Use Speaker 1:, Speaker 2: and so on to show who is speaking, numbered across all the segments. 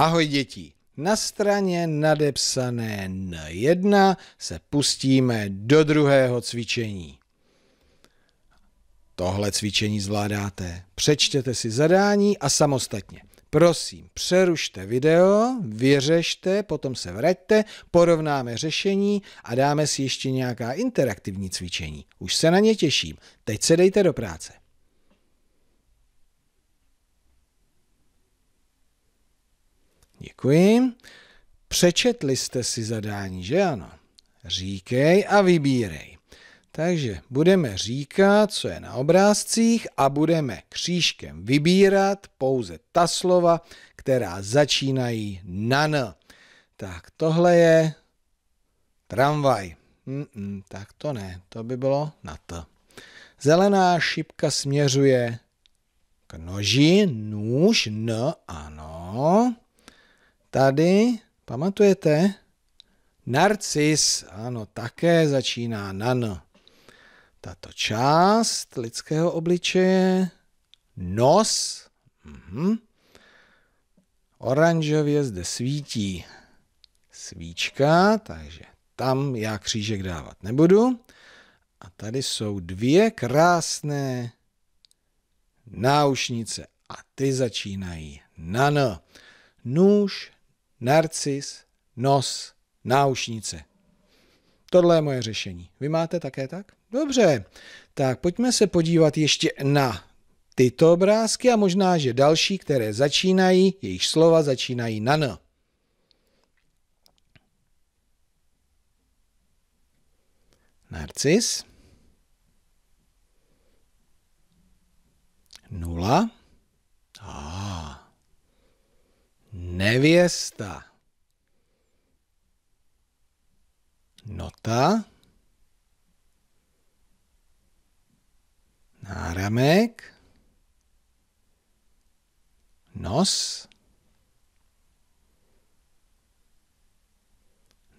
Speaker 1: Ahoj děti! Na straně nadepsané N1 se pustíme do druhého cvičení. Tohle cvičení zvládáte. Přečtěte si zadání a samostatně. Prosím, přerušte video, vyřešte, potom se vraťte, porovnáme řešení a dáme si ještě nějaká interaktivní cvičení. Už se na ně těším. Teď se dejte do práce. Děkuji. Přečetli jste si zadání, že ano? Říkej a vybírej. Takže budeme říkat, co je na obrázcích a budeme křížkem vybírat pouze ta slova, která začínají na n. Tak tohle je tramvaj. Mm-mm, tak to ne, to by bylo na t. Zelená šipka směřuje k noži, nůž, n, ano. Tady, pamatujete? Narcis, ano, také začíná na N. Tato část lidského obličeje, nos, mhm. oranžově zde svítí svíčka, takže tam já křížek dávat nebudu. A tady jsou dvě krásné náušnice a ty začínají na N. Nůž, narcis, nos, náušnice. Tohle je moje řešení. Vy máte také tak? Dobře, tak pojďme se podívat ještě na tyto obrázky a možná, že další, které začínají, jejich slova začínají na N. Narcis. Nevěsta. Nota. Náramek. Nos.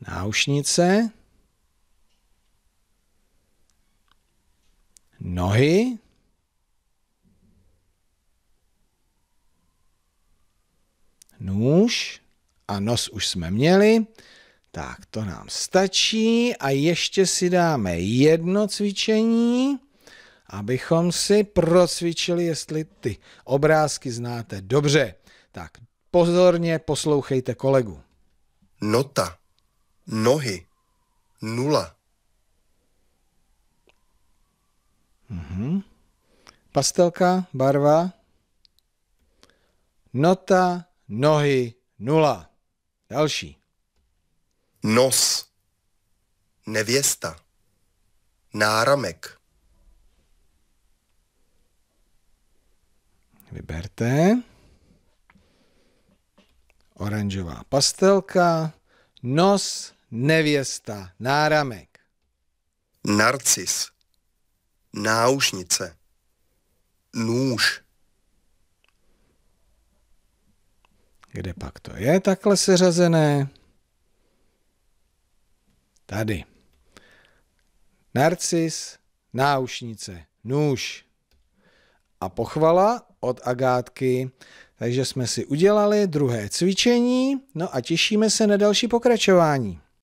Speaker 1: Náušnice. Nohy. nůž a nos už jsme měli, tak to nám stačí a ještě si dáme jedno cvičení, abychom si procvičili, jestli ty obrázky znáte dobře. Tak pozorně poslouchejte kolegu. Nota, nohy, nula. Mhm. Pastelka, barva, nota, nohy, nula. Další. Nos, nevěsta, náramek. Vyberte. Oranžová pastelka, nos, nevěsta, náramek. Narcis, náušnice, nůž. Kde pak to je takhle seřazené? Tady. Narcis, náušnice, nůž a pochvala od Agátky. Takže jsme si udělali druhé cvičení, no a těšíme se na další pokračování.